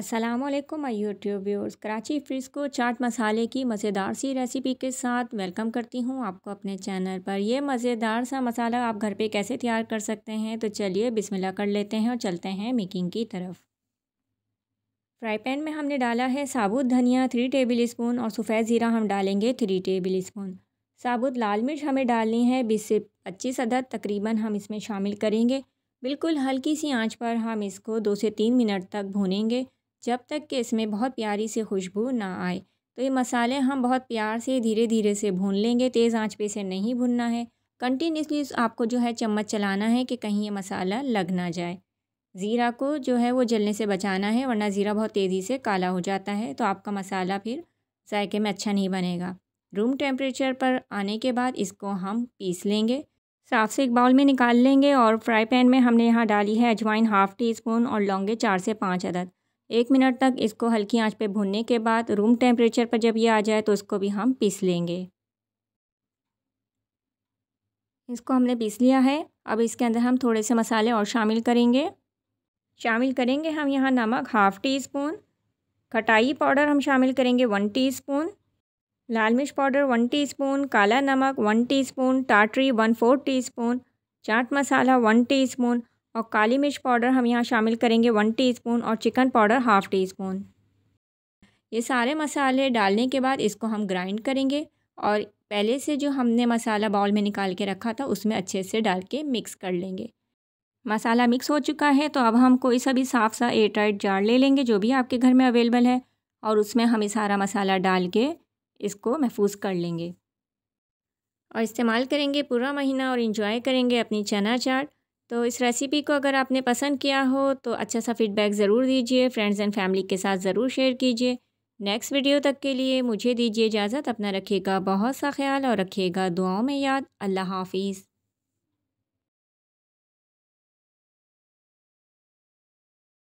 अस्सलाम वालेकुम my YouTube viewers Karachi fries को चाट मसाले की मज़ेदार सी रेसिपी के साथ वेलकम करती हूँ आपको अपने चैनल पर यह मज़ेदार सा मसाला आप घर पे कैसे तैयार कर सकते हैं तो चलिए बिस्मिल्लाह कर लेते हैं और चलते हैं मेकिंग की तरफ फ्राई पैन में हमने डाला है साबुत धनिया थ्री टेबल स्पून और सफ़ेद ज़ीरा हम डालेंगे थ्री टेबल स्पून साबुत लाल मिर्च हमें डालनी है बीस से पच्चीस अदद तकरीबन हम इसमें शामिल करेंगे बिल्कुल हल्की सी आंच पर हम इसको दो से तीन मिनट तक भूनेंगे जब तक कि इसमें बहुत प्यारी सी खुशबू ना आए तो ये मसाले हम बहुत प्यार से धीरे धीरे से भून लेंगे तेज़ आंच पे इसे नहीं भुनना है कंटिन्यूसली आपको जो है चम्मच चलाना है कि कहीं ये मसाला लग ना जाए ज़ीरा को जो है वो जलने से बचाना है वरना ज़ीरा बहुत तेज़ी से काला हो जाता है तो आपका मसाला फिर जायके में अच्छा नहीं बनेगा रूम टेम्परेचर पर आने के बाद इसको हम पीस लेंगे साफ से एक बाउल में निकाल लेंगे और फ्राई पैन में हमने यहाँ डाली है अजवाइन हाफ़ टी स्पून और लौंगे चार से पाँच अदद एक मिनट तक इसको हल्की आंच पे भूनने के बाद रूम टेम्परेचर पर जब ये आ जाए तो इसको भी हम पीस लेंगे इसको हमने पीस लिया है अब इसके अंदर हम थोड़े से मसाले और शामिल करेंगे शामिल करेंगे हम यहाँ नमक हाफ़ टी स्पून खटाई पाउडर हम शामिल करेंगे वन स्पून लाल मिर्च पाउडर वन स्पून काला नमक वन टी स्पून टाटरी one four spoon chaat masala one spoon और काली मिर्च पाउडर हम यहाँ शामिल करेंगे वन टीस्पून और chicken powder half teaspoon ये सारे मसाले डालने के बाद इसको हम ग्राइंड करेंगे और पहले से जो हमने मसाला बाउल में निकाल के रखा था उसमें अच्छे से डाल के मिक्स कर लेंगे मसाला मिक्स हो चुका है तो अब हम कोई सा भी साफ सा एयर टाइट जार ले लेंगे जो भी आपके घर में अवेलेबल है और उसमें हम ये सारा मसाला डाल के इसको महफूज कर लेंगे और इस्तेमाल करेंगे पूरा महीना और इन्जॉय करेंगे अपनी चना चाट तो इस रेसिपी को अगर आपने पसंद किया हो तो अच्छा सा फीडबैक ज़रूर दीजिए फ्रेंड्स एंड फैमिली के साथ ज़रूर शेयर कीजिए नेक्स्ट वीडियो तक के लिए मुझे दीजिए इजाज़त अपना रखिएगा बहुत सा ख्याल और रखिएगा दुआओं में याद अल्लाह हाफिज़